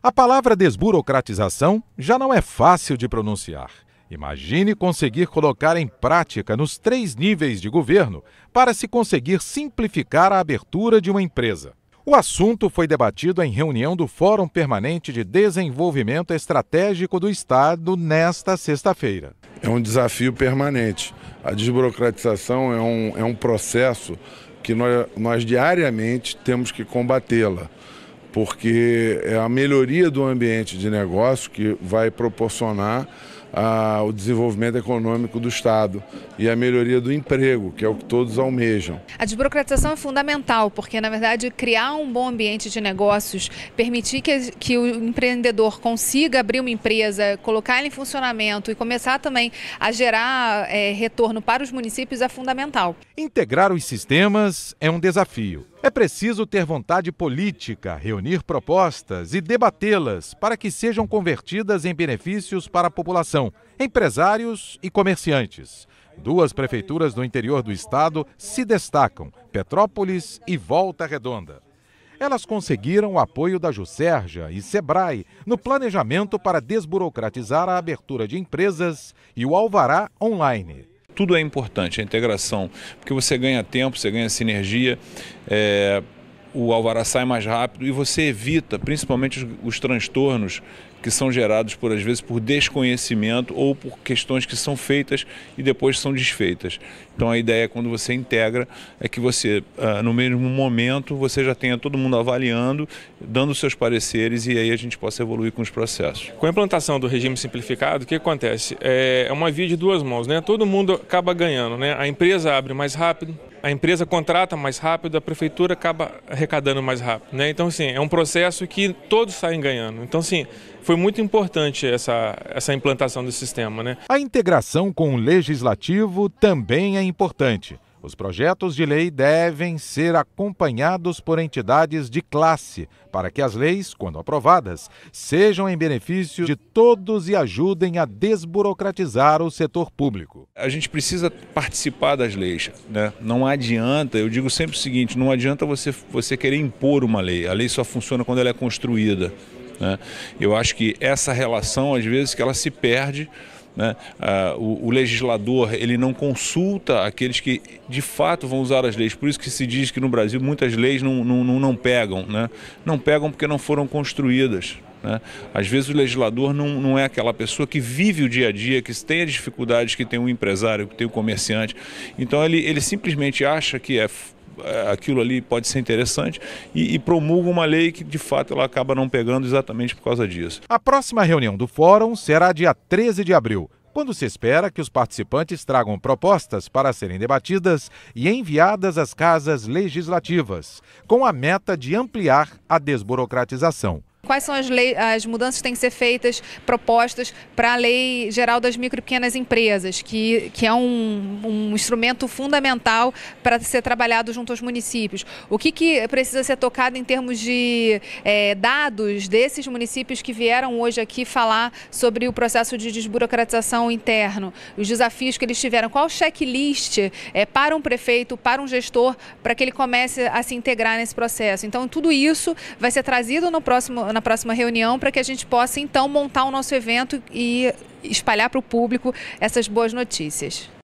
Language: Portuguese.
A palavra desburocratização já não é fácil de pronunciar. Imagine conseguir colocar em prática nos três níveis de governo para se conseguir simplificar a abertura de uma empresa. O assunto foi debatido em reunião do Fórum Permanente de Desenvolvimento Estratégico do Estado nesta sexta-feira. É um desafio permanente. A desburocratização é um, é um processo que nós, nós diariamente temos que combatê-la porque é a melhoria do ambiente de negócio que vai proporcionar ah, o desenvolvimento econômico do Estado e a melhoria do emprego, que é o que todos almejam. A desburocratização é fundamental, porque, na verdade, criar um bom ambiente de negócios, permitir que, que o empreendedor consiga abrir uma empresa, colocar ela em funcionamento e começar também a gerar é, retorno para os municípios é fundamental. Integrar os sistemas é um desafio é preciso ter vontade política, reunir propostas e debatê-las para que sejam convertidas em benefícios para a população, empresários e comerciantes. Duas prefeituras do interior do estado se destacam: Petrópolis e Volta Redonda. Elas conseguiram o apoio da Juserja e Sebrae no planejamento para desburocratizar a abertura de empresas e o alvará online tudo é importante, a integração, porque você ganha tempo, você ganha sinergia. É, o alvará sai mais rápido e você evita principalmente os, os, transtornos que são gerados por às vezes por desconhecimento ou por questões que são feitas e depois são desfeitas. Então a ideia é quando você integra é que você ah, no mesmo momento você já tenha todo mundo avaliando, dando seus pareceres e aí a gente possa evoluir com os processos. Com a implantação do regime simplificado, o que acontece? É, é uma via de duas mãos, né? Todo mundo acaba ganhando, né? A empresa abre mais rápido, a empresa contrata mais rápido, a prefeitura acaba arrecadando mais rápido. Né? Então, sim, é um processo que todos saem ganhando. Então, sim, foi muito importante essa, essa implantação do sistema. Né? A integração com o legislativo também é importante. Os projetos de lei devem ser acompanhados por entidades de classe, para que as leis, quando aprovadas, sejam em benefício de todos e ajudem a desburocratizar o setor público. A gente precisa participar das leis, né? Não adianta, eu digo sempre o seguinte, não adianta você você querer impor uma lei. A lei só funciona quando ela é construída, né? Eu acho que essa relação às vezes que ela se perde né? Ah, o, o, legislador ele não consulta aqueles que de fato vão usar as leis. Por isso que se diz que no Brasil muitas leis não, não, não pegam. Né? Não pegam porque não foram construídas. Né? Às vezes o legislador não, não é aquela pessoa que vive o dia a dia, que tem as dificuldades que tem o um empresário, que tem o um comerciante. Então ele, ele simplesmente acha que é é, aquilo ali pode ser interessante e, e promulga uma lei que de fato ela acaba não pegando exatamente por causa disso. A próxima reunião do fórum será dia 13 de abril quando se espera que os participantes tragam propostas para serem debatidas e enviadas às casas legislativas, com a meta de ampliar a desburocratização quais são as, lei, as mudanças que têm que ser feitas, propostas para a Lei Geral das Micro e Pequenas Empresas, que, que é um, um instrumento fundamental para ser trabalhado junto aos municípios. O que, que precisa ser tocado em termos de é, dados desses municípios que vieram hoje aqui falar sobre o processo de desburocratização interno, os desafios que eles tiveram, qual o checklist é, para um prefeito, para um gestor, para que ele comece a se integrar nesse processo. Então, tudo isso vai ser trazido no próximo, na próxima reunião para que a gente possa então montar o nosso evento e espalhar para o público essas boas notícias.